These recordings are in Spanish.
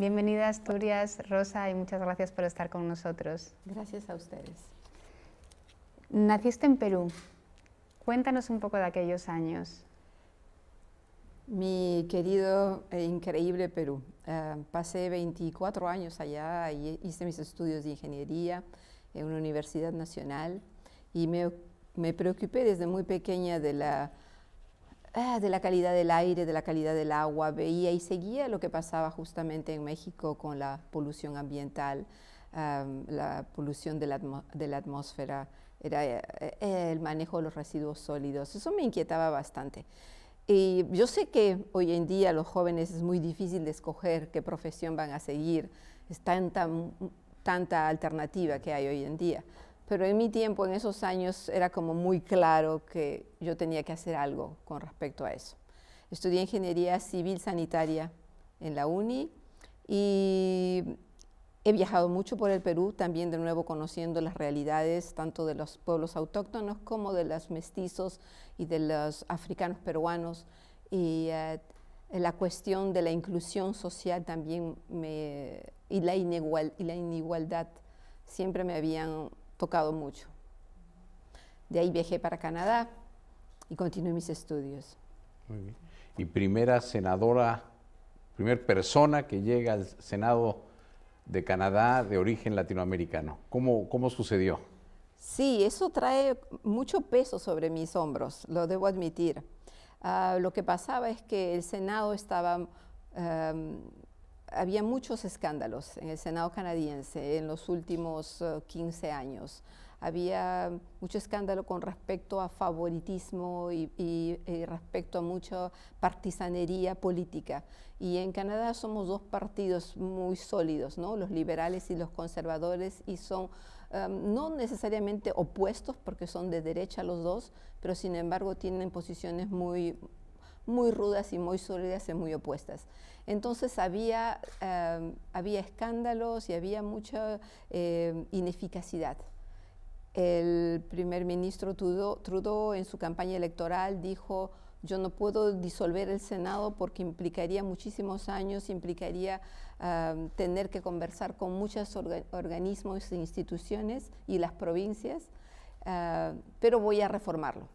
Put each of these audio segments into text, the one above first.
Bienvenida Asturias, Rosa, y muchas gracias por estar con nosotros. Gracias a ustedes. Naciste en Perú. Cuéntanos un poco de aquellos años. Mi querido e increíble Perú. Ah, pasé 24 años allá y hice mis estudios de ingeniería en una universidad nacional y me, me preocupé desde muy pequeña de la Ah, de la calidad del aire, de la calidad del agua, veía y seguía lo que pasaba justamente en México con la polución ambiental, la polución de la, atmósfera, era eh, el manejo de los residuos sólidos. Eso me inquietaba bastante. Y yo sé que hoy en día a los jóvenes es muy difícil de escoger qué profesión van a seguir, es tanta mm, alternativa que hay hoy en día pero en mi tiempo, en esos años, era como muy claro que yo tenía que hacer algo con respecto a eso. Estudié ingeniería civil sanitaria en la UNI y he viajado mucho por el Perú, también de nuevo conociendo las realidades tanto de los pueblos autóctonos como de los mestizos y de los africanos peruanos. Y eh, la cuestión de la inclusión social también me, y, la inigual, y la inigualdad siempre me habían tocado mucho. De ahí viajé para Canadá y continué mis estudios. Y primera senadora, primera persona que llega al Senado de Canadá de origen latinoamericano. ¿Cómo, cómo sucedió? Sí, eso trae mucho peso sobre mis hombros, lo debo admitir. Ah, lo que pasaba es que el Senado estaba em, había muchos escándalos en el Senado canadiense en los últimos 15 eh, años. Había mucho escándalo con respecto a favoritismo y, eh, respecto a mucha partisanería política. Y en Canadá somos dos partidos muy sólidos, ¿no? los liberales y los conservadores, y son em, no necesariamente opuestos porque son de derecha los dos, pero sin embargo tienen posiciones muy muy rudas y muy sólidas y muy opuestas. Entonces había, eh, había escándalos y había mucha eh, ineficacidad. El primer ministro Trudeau, en su campaña electoral dijo, yo no puedo disolver el Senado porque implicaría muchísimos años, implicaría eh, tener que conversar con muchos organismos e instituciones y las provincias, pero voy a reformarlo.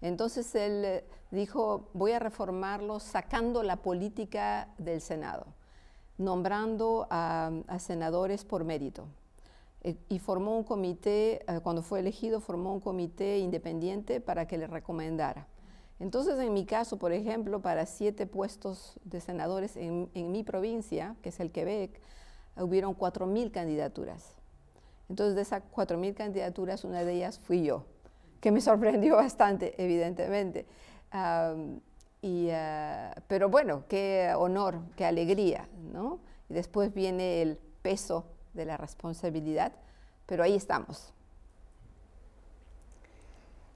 Entonces él eh, dijo, voy a reformarlo sacando la política del Senado, nombrando a, senadores por mérito. Eh, y formó un comité, eh, cuando fue elegido, formó un comité independiente para que le recomendara. Entonces, en mi caso, por ejemplo, para siete puestos de senadores en, mi provincia, que es el Quebec, hubieron mil candidaturas. Entonces, de esas cuatro mil candidaturas, una de ellas fui yo que me sorprendió bastante, evidentemente. y, eh, pero bueno, qué honor, qué alegría, ¿no? Y después viene el peso de la responsabilidad, pero ahí estamos.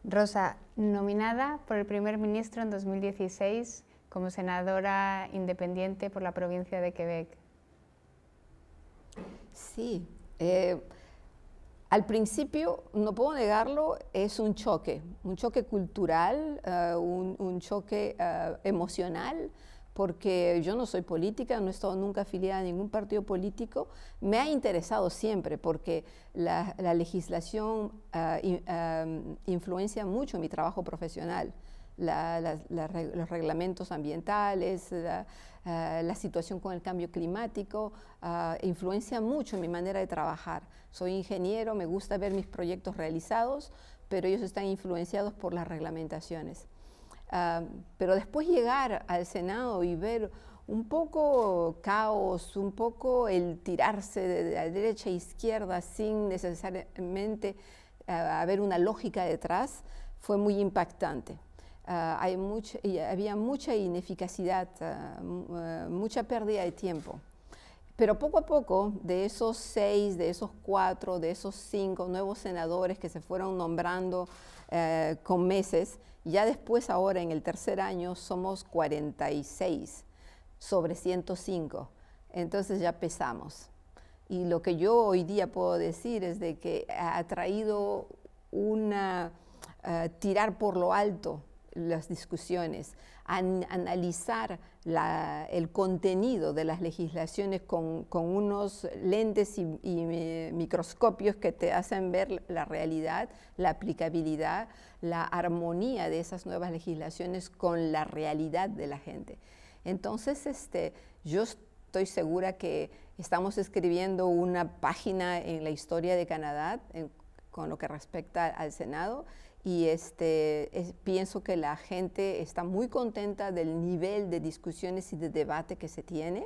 Rosa, nominada por el primer ministro en 2016 como senadora independiente por la provincia de Quebec. Sí, eh, al principio, no puedo negarlo, es un choque, un choque cultural, eh, un, choque eh, emocional, porque yo no soy política, no he estado nunca afiliada a ningún partido político. Me ha interesado siempre porque la, legislación eh, influencia mucho mi trabajo profesional los reglamentos ambientales, eh, eh, la, situación con el cambio climático, uh, influencia mucho mi manera de trabajar. Soy ingeniero, me gusta ver mis proyectos realizados, pero ellos están influenciados por las reglamentaciones. Ah, pero después llegar al Senado y ver un poco caos, un poco el tirarse de la derecha a izquierda sin necesariamente ah, haber una lógica detrás, fue muy impactante. Ah, había mucha ineficacidad, ah, ah, mucha pérdida de tiempo. Pero poco a poco, de esos seis, de esos cuatro, de esos cinco nuevos senadores que se fueron nombrando eh, con meses, ya después ahora en el tercer año somos 46 sobre 105. Entonces ya pesamos. Y lo que yo hoy día puedo decir es de que ha traído una... tirar por lo alto las discusiones, analizar el contenido de las legislaciones con, unos lentes y, eh, microscopios que te hacen ver la realidad, la aplicabilidad, la armonía de esas nuevas legislaciones con la realidad de la gente. Entonces, este, yo estoy segura que estamos escribiendo una página en la historia de Canadá con lo que respecta al Senado y este, pienso que la gente está muy contenta del nivel de discusiones y de debate que se tiene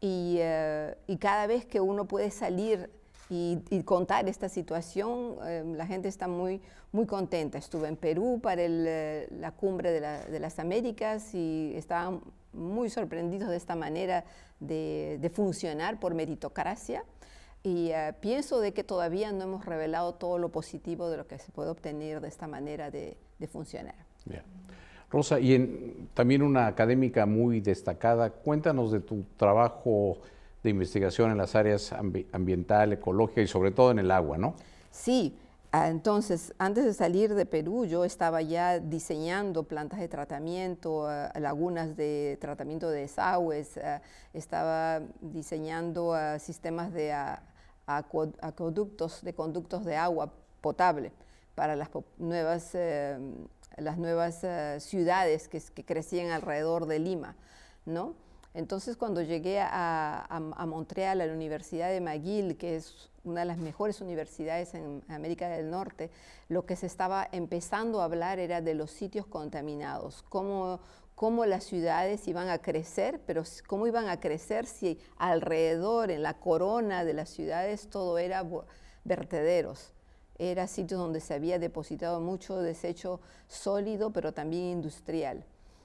y, eh, y cada vez que uno puede salir y, contar esta situación, em, la gente está muy, muy contenta. Estuve en Perú para el, eh, la cumbre de, las Américas y estaba muy sorprendidos de esta manera de, de funcionar por meritocracia. Y eh, pienso de que todavía no hemos revelado todo lo positivo de lo que se puede obtener de esta manera de, funcionar. Rosa, y en, también una académica muy destacada, cuéntanos de tu trabajo de investigación en las áreas ambiental, ecológica y sobre todo en el agua, ¿no? Sí, ah, entonces, antes de salir de Perú, yo estaba ya diseñando plantas de tratamiento, ah, lagunas de tratamiento de desagües, ah, estaba diseñando sistemas de a de conductos de agua potable para las nuevas, eh, las nuevas eh, ciudades que, crecían alrededor de Lima, ¿no? Entonces, cuando llegué a, a, Montreal, a la Universidad de McGill, que es una de las mejores universidades en América del Norte, lo que se estaba empezando a hablar era de los sitios contaminados, cómo cómo las ciudades iban a crecer, pero cómo iban a crecer si alrededor, en la corona de las ciudades, todo era vertederos. Era sitio donde se había depositado mucho desecho sólido, pero también industrial.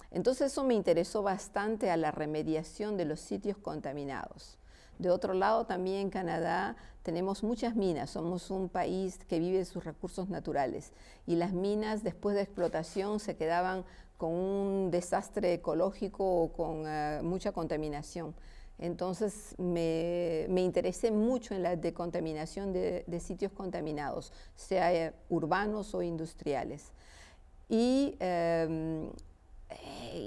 Entonces eso me interesó bastante a la remediación de los sitios contaminados. De otro lado, también en Canadá tenemos muchas minas. Somos un país que vive de sus recursos naturales y las minas después de explotación se quedaban con un desastre ecológico o con eh, mucha contaminación. Entonces me, me, interesé mucho en la decontaminación de, sitios contaminados, sea eh, urbanos o industriales. Y, em, eh,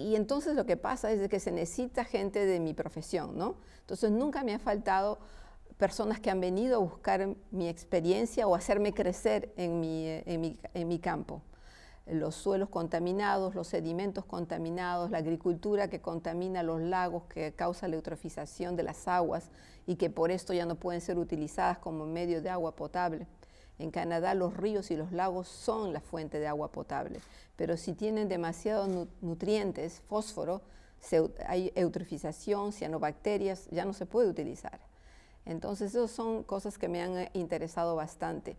y, entonces lo que pasa es que se necesita gente de mi profesión, ¿no? Entonces nunca me ha faltado personas que han venido a buscar mi experiencia o hacerme crecer en mi, en mi, en mi campo los suelos contaminados, los sedimentos contaminados, la agricultura que contamina los lagos, que causa la eutrofización de las aguas y que por esto ya no pueden ser utilizadas como medio de agua potable. En Canadá los ríos y los lagos son la fuente de agua potable, pero si tienen demasiados nutrientes, fósforo, hay eutrofización, cianobacterias, ya no se puede utilizar. Entonces, esas son cosas que me han eh, interesado bastante.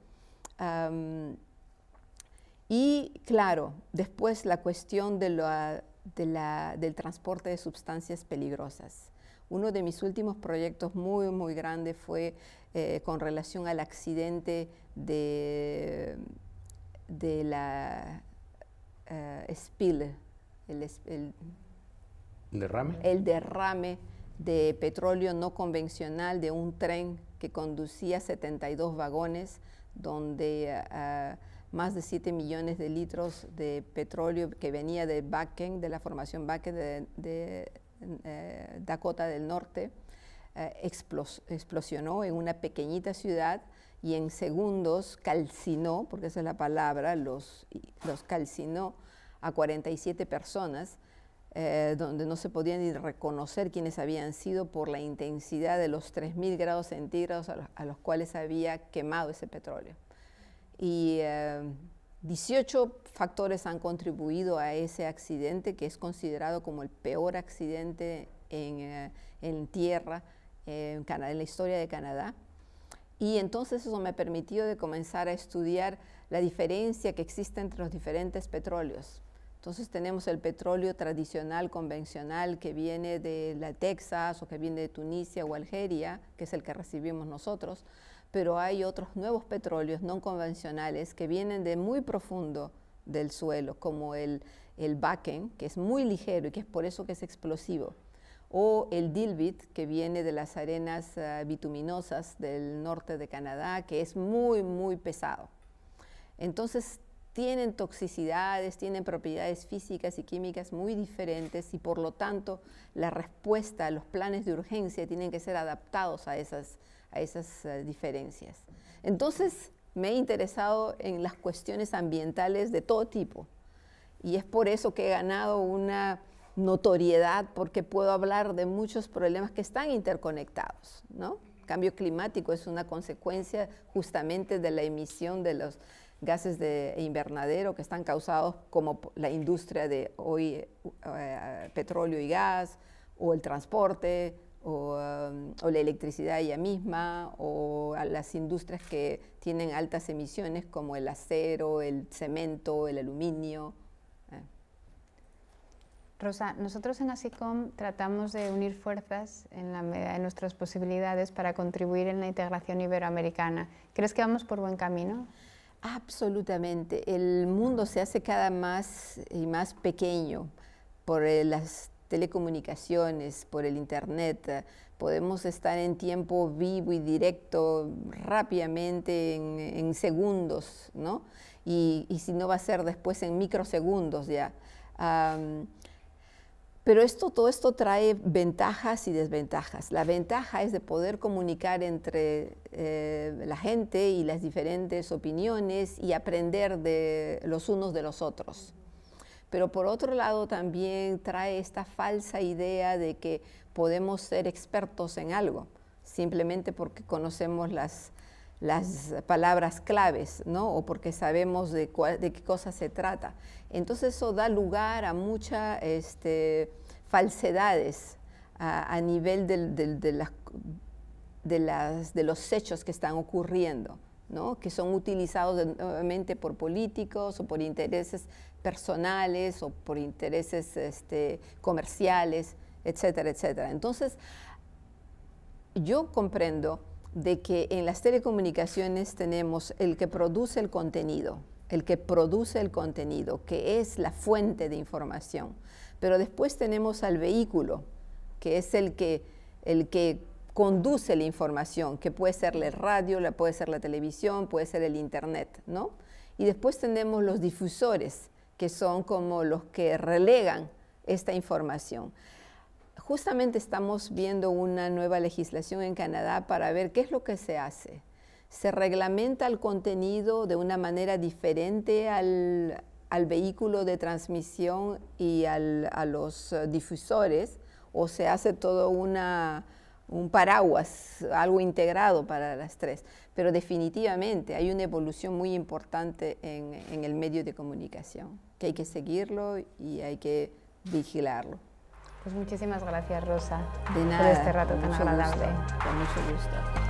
Y claro, después la cuestión de la, del transporte de sustancias peligrosas. Uno de mis últimos proyectos muy, muy grande fue eh, con relación al accidente de, de la eh, spill, el, derrame. de petróleo no convencional de un tren que conducía 72 vagones donde... Ah, más de 7 millones de litros de petróleo que venía de Bakken, de la formación Bakken de, eh, Dakota del Norte, eh, explosionó en una pequeñita ciudad y en segundos calcinó, porque esa es la palabra, los, calcinó a 47 personas, eh, donde no se podían ni reconocer quiénes habían sido por la intensidad de los 3.000 grados centígrados a los cuales había quemado ese petróleo y 18 em, factores han contribuido a ese accidente que es considerado como el peor accidente en, eh, en tierra en, Canadá, en la historia de Canadá. Y entonces eso me permitió de comenzar a estudiar la diferencia que existe entre los diferentes petróleos. Entonces tenemos el petróleo tradicional, convencional, que viene de la Texas o que viene de Tunisia o Algeria, que es el que recibimos nosotros pero hay otros nuevos petróleos no convencionales que vienen de muy profundo del suelo, como el, el bakken, que es muy ligero y que es por eso que es explosivo, o el dilbit, que viene de las arenas eh, bituminosas del norte de Canadá, que es muy, muy pesado. Entonces, tienen toxicidades, tienen propiedades físicas y químicas muy diferentes y por lo tanto la respuesta, los planes de urgencia tienen que ser adaptados a esas a esas eh, diferencias. Entonces, me he interesado en las cuestiones ambientales de todo tipo y es por eso que he ganado una notoriedad porque puedo hablar de muchos problemas que están interconectados, ¿no? Cambio climático es una consecuencia justamente de la emisión de los gases de invernadero que están causados como la industria de hoy eh, eh, petróleo y gas o el transporte o, la electricidad ella misma, o a las industrias que tienen altas emisiones como el acero, el cemento, el aluminio. Eh. Rosa, nosotros en ASICOM tratamos de unir fuerzas en nuestras posibilidades para contribuir en la integración iberoamericana. ¿Crees que vamos por buen camino? Absolutamente. El mundo se hace cada más y más pequeño por eh, las telecomunicaciones, por el Internet. Podemos estar en tiempo vivo y directo rápidamente en, segundos, ¿no? Y, si no va a ser después en microsegundos ya. pero esto, todo esto trae ventajas y desventajas. La ventaja es de poder comunicar entre eh, la gente y las diferentes opiniones y aprender de los unos de los otros pero por otro lado también trae esta falsa idea de que podemos ser expertos en algo, simplemente porque conocemos las, palabras claves, O porque sabemos de, qué cosa se trata. Entonces eso da lugar a muchas este, falsedades a, nivel de, los hechos que están ocurriendo. que son utilizados nuevamente por políticos o por intereses personales o por intereses este, comerciales, etcétera, etcétera. Entonces, yo comprendo de que en las telecomunicaciones tenemos el que produce el contenido, el que produce el contenido, que es la fuente de información. Pero después tenemos al vehículo, que es el que, el que conduce la información, que puede ser la radio, la, puede ser la televisión, puede ser el Internet, ¿no? Y después tenemos los difusores, que son como los que relegan esta información. Justamente estamos viendo una nueva legislación en Canadá para ver qué es lo que se hace. Se reglamenta el contenido de una manera diferente al, vehículo de transmisión y a los eh, difusores, o se hace todo una un paraguas, algo integrado para las tres. Pero definitivamente hay una evolución muy importante en, el medio de comunicación, que hay que seguirlo y hay que vigilarlo. Pues muchísimas gracias, Rosa, De nada, por este rato tan agradable. con mucho gusto.